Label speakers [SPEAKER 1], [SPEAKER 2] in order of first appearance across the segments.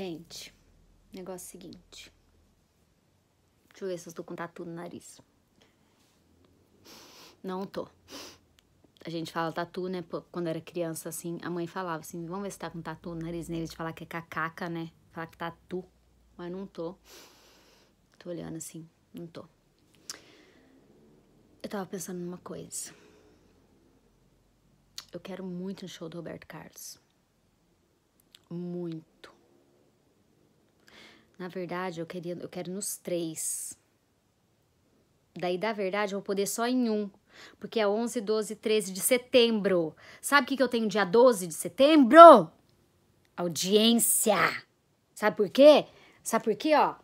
[SPEAKER 1] Gente, negócio seguinte. Deixa eu ver se eu estou com tatu no nariz. Não tô. A gente fala tatu, né? Quando era criança, assim, a mãe falava assim: vamos ver se tá com tatu no nariz, nele de falar que é cacaca, né? Falar que tatu. Mas não tô. Tô olhando assim, não tô. Eu tava pensando numa coisa. Eu quero muito um show do Roberto Carlos. Muito. Na verdade, eu, queria, eu quero nos três. Daí, da verdade, eu vou poder só em um. Porque é 11, 12, 13 de setembro. Sabe o que, que eu tenho dia 12 de setembro? Audiência. Sabe por quê? Sabe por quê, ó?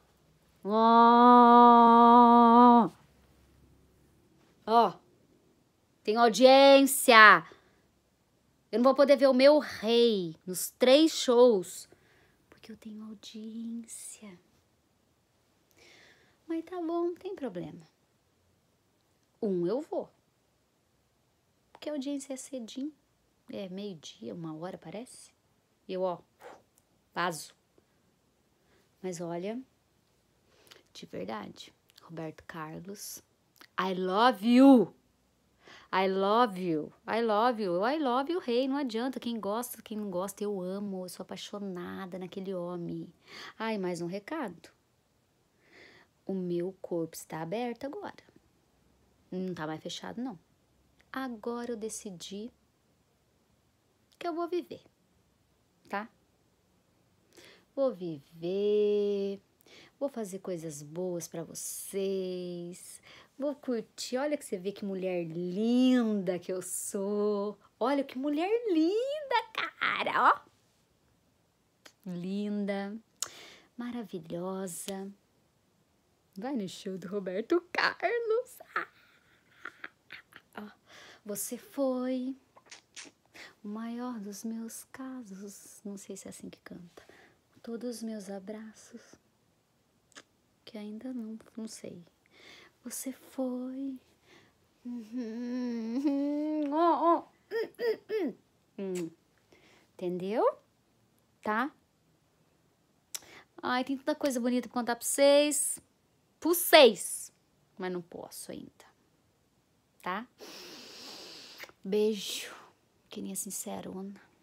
[SPEAKER 1] Ó. Ó. Tem audiência. Eu não vou poder ver o meu rei nos três shows que eu tenho audiência. Mas tá bom, não tem problema. Um eu vou. Porque a audiência é cedinho, é meio-dia, uma hora parece. eu, ó, vazo. Mas olha, de verdade, Roberto Carlos, I love you! I love you, I love you, I love you, rei. Não adianta, quem gosta, quem não gosta, eu amo, eu sou apaixonada naquele homem. Ai, mais um recado. O meu corpo está aberto agora. Não está mais fechado, não. Agora eu decidi que eu vou viver, tá? Vou viver Vou fazer coisas boas para vocês. Vou curtir. Olha que você vê que mulher linda que eu sou. Olha que mulher linda, cara, ó. Linda, maravilhosa. Vai no show do Roberto Carlos. Ah, você foi o maior dos meus casos. Não sei se é assim que canta. Todos os meus abraços que ainda não, não sei. Você foi. Uhum. Hum, hum. Entendeu? Tá? Ai, tem tanta coisa bonita pra contar pra vocês. Por seis. Mas não posso ainda. Tá? Beijo. Que nem sincerona.